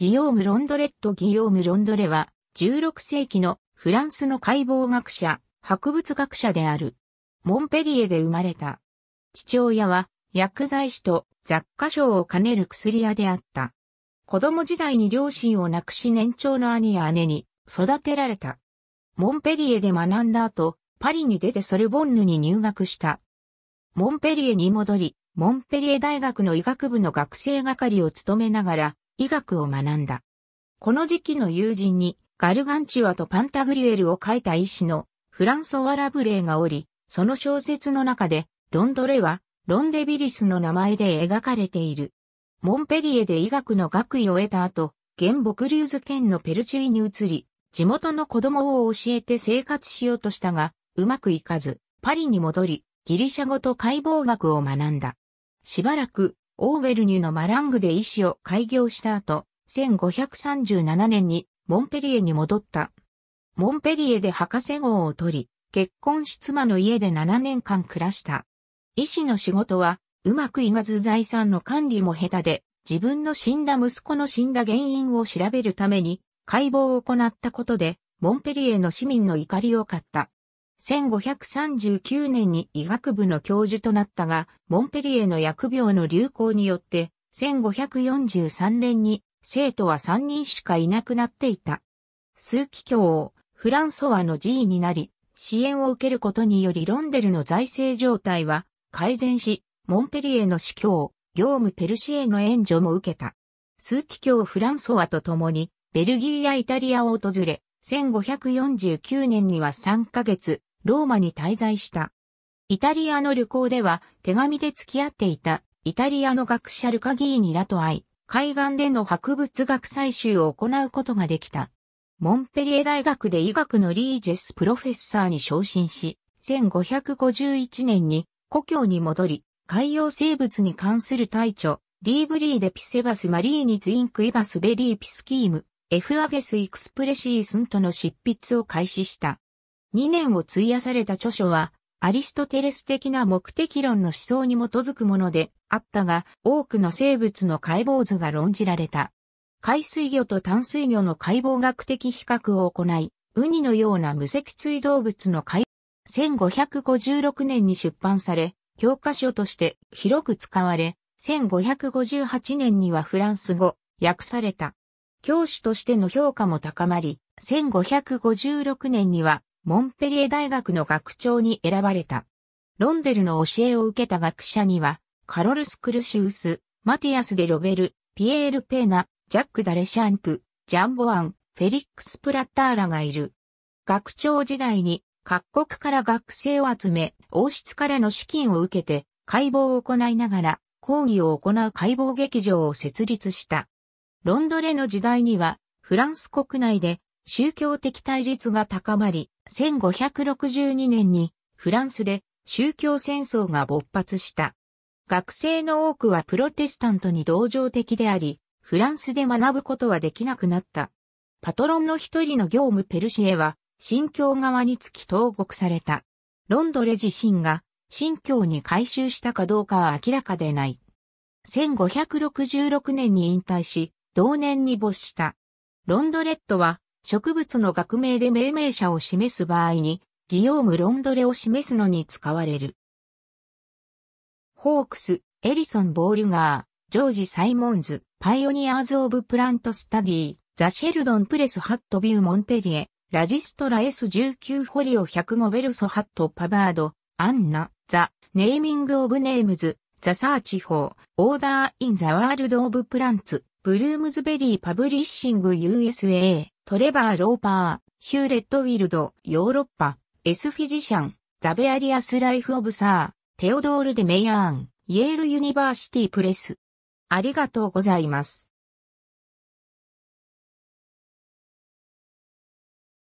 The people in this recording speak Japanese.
ギヨーム・ロンドレット・ギヨーム・ロンドレは、16世紀のフランスの解剖学者、博物学者である。モンペリエで生まれた。父親は薬剤師と雑貨商を兼ねる薬屋であった。子供時代に両親を亡くし年長の兄や姉に育てられた。モンペリエで学んだ後、パリに出てソルボンヌに入学した。モンペリエに戻り、モンペリエ大学の医学部の学生係を務めながら、医学を学んだ。この時期の友人に、ガルガンチュアとパンタグリュエルを書いた医師のフランソワ・ラブレーがおり、その小説の中で、ロンドレは、ロンデビリスの名前で描かれている。モンペリエで医学の学位を得た後、原木竜図ーズ県のペルチュイに移り、地元の子供を教えて生活しようとしたが、うまくいかず、パリに戻り、ギリシャ語と解剖学を学んだ。しばらく、オーベルニュのマラングで医師を開業した後、1537年にモンペリエに戻った。モンペリエで博士号を取り、結婚し妻の家で7年間暮らした。医師の仕事は、うまくいかず財産の管理も下手で、自分の死んだ息子の死んだ原因を調べるために、解剖を行ったことで、モンペリエの市民の怒りを買った。1539年に医学部の教授となったが、モンペリエの薬病の流行によって、1543年に生徒は3人しかいなくなっていた。数奇教をフランソワの G になり、支援を受けることによりロンデルの財政状態は改善し、モンペリエの司教、業務ペルシエの援助も受けた。数奇教フランソワと共に、ベルギーやイタリアを訪れ、1549年には3ヶ月、ローマに滞在した。イタリアの旅行では手紙で付き合っていたイタリアの学者ルカギーニらと会い、海岸での博物学採集を行うことができた。モンペリエ大学で医学のリージェスプロフェッサーに昇進し、1551年に故郷に戻り、海洋生物に関する大著、リーブリーデピセバスマリーニツインクイバスベリーピスキーム、エフアゲスイクスプレシースンとの執筆を開始した。2年を費やされた著書は、アリストテレス的な目的論の思想に基づくものであったが、多くの生物の解剖図が論じられた。海水魚と淡水魚の解剖学的比較を行い、ウニのような無脊椎動物の解1556年に出版され、教科書として広く使われ、1558年にはフランス語、訳された。教師としての評価も高まり、1556年にはモンペリエ大学の学長に選ばれた。ロンデルの教えを受けた学者には、カロルス・クルシウス、マティアス・デ・ロベル、ピエール・ペーナ、ジャック・ダレシャンプ、ジャンボアン、フェリックス・プラッターラがいる。学長時代に各国から学生を集め、王室からの資金を受けて解剖を行いながら講義を行う解剖劇場を設立した。ロンドレの時代にはフランス国内で宗教的対立が高まり、1562年にフランスで宗教戦争が勃発した。学生の多くはプロテスタントに同情的であり、フランスで学ぶことはできなくなった。パトロンの一人の業務ペルシエは、新教側につき投獄された。ロンドレ自身が新教に改修したかどうかは明らかでない。1566年に引退し、同年に没した。ロンドレットは植物の学名で命名者を示す場合に、ギヨーム・ロンドレを示すのに使われる。ホークス、エリソン・ボールガー、ジョージ・サイモンズ、パイオニアーズ・オブ・プラント・スタディ、ザ・シェルドン・プレス・ハット・ビュー・モンペリエ、ラジストラ S19 フォリオ105ベルソ・ハット・パバード、アンナ、ザ・ネーミング・オブ・ネームズ、ザ・サーチホー、オーダー・イン・ザ・ワールド・オブ・プランツ、ブルームズベリー・パブリッシング USA。トレバー・ローパー、ヒューレット・ウィルド、ヨーロッパ、エス・フィジシャン、ザ・ベアリアス・ライフ・オブ・サー、テオドール・デ・メイアーン、イェール・ユニバーシティ・プレス。ありがとうございます。